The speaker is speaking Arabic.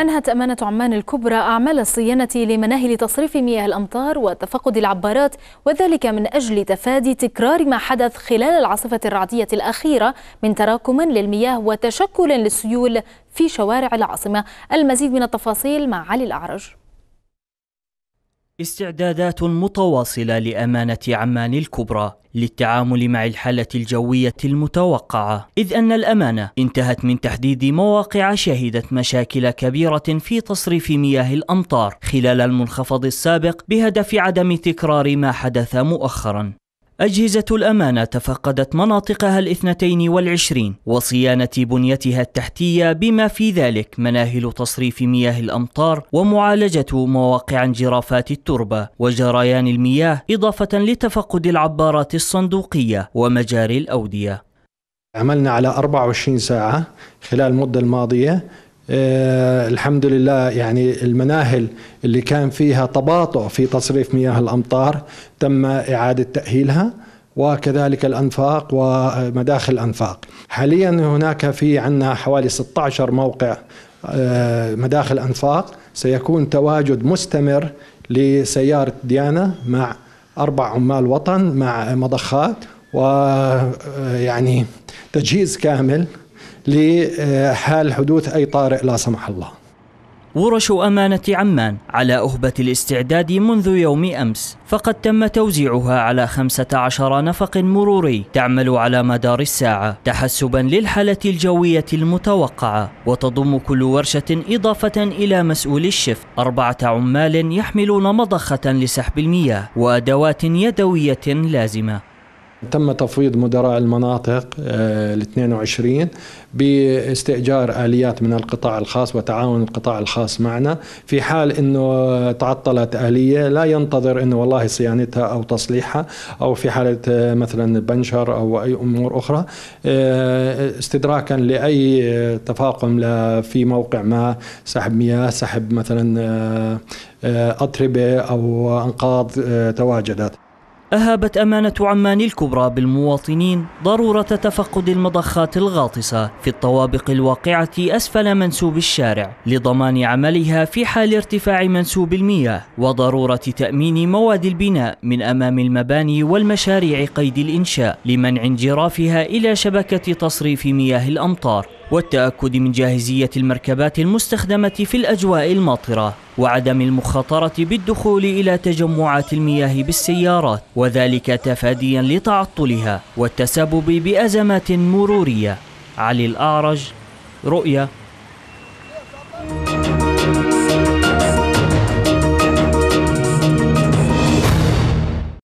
أنهت أمانة عمان الكبرى أعمال الصيانة لمناهل تصريف مياه الأمطار وتفقد العبارات وذلك من أجل تفادي تكرار ما حدث خلال العاصفة الرعدية الأخيرة من تراكم للمياه وتشكل للسيول في شوارع العاصمة المزيد من التفاصيل مع علي الأعرج استعدادات متواصلة لأمانة عمان الكبرى للتعامل مع الحالة الجوية المتوقعة، إذ أن الأمانة انتهت من تحديد مواقع شهدت مشاكل كبيرة في تصريف مياه الأمطار خلال المنخفض السابق بهدف عدم تكرار ما حدث مؤخرا. أجهزة الأمانة تفقدت مناطقها الاثنتين والعشرين وصيانة بنيتها التحتية بما في ذلك مناهل تصريف مياه الأمطار ومعالجة مواقع انجرافات التربة وجريان المياه إضافة لتفقد العبارات الصندوقية ومجاري الأودية عملنا على 24 ساعة خلال المدة الماضية آه، الحمد لله يعني المناهل اللي كان فيها تباطؤ في تصريف مياه الامطار تم اعاده تاهيلها وكذلك الانفاق ومداخل الانفاق. حاليا هناك في عندنا حوالي 16 موقع آه، مداخل انفاق سيكون تواجد مستمر لسياره ديانه مع اربع عمال وطن مع مضخات ويعني آه، تجهيز كامل لحال حدوث أي طارئ لا سمح الله ورش أمانة عمان على أهبة الاستعداد منذ يوم أمس فقد تم توزيعها على 15 نفق مروري تعمل على مدار الساعة تحسبا للحالة الجوية المتوقعة وتضم كل ورشة إضافة إلى مسؤول الشف أربعة عمال يحملون مضخة لسحب المياه وأدوات يدوية لازمة تم تفويض مدراء المناطق آه، ال 22 باستئجار اليات من القطاع الخاص وتعاون القطاع الخاص معنا في حال انه تعطلت اليه لا ينتظر انه والله صيانتها او تصليحها او في حاله آه، مثلا بنشر او اي امور اخرى آه، استدراكا لاي تفاقم في موقع ما سحب مياه سحب مثلا اتربه او انقاض تواجدت أهابت أمانة عمان الكبرى بالمواطنين ضرورة تفقد المضخات الغاطسة في الطوابق الواقعة أسفل منسوب الشارع لضمان عملها في حال ارتفاع منسوب المياه وضرورة تأمين مواد البناء من أمام المباني والمشاريع قيد الإنشاء لمنع انجرافها إلى شبكة تصريف مياه الأمطار والتأكد من جاهزية المركبات المستخدمة في الأجواء الماطرة وعدم المخاطرة بالدخول إلى تجمعات المياه بالسيارات وذلك تفاديا لتعطلها والتسبب بأزمات مرورية علي الأعرج رؤية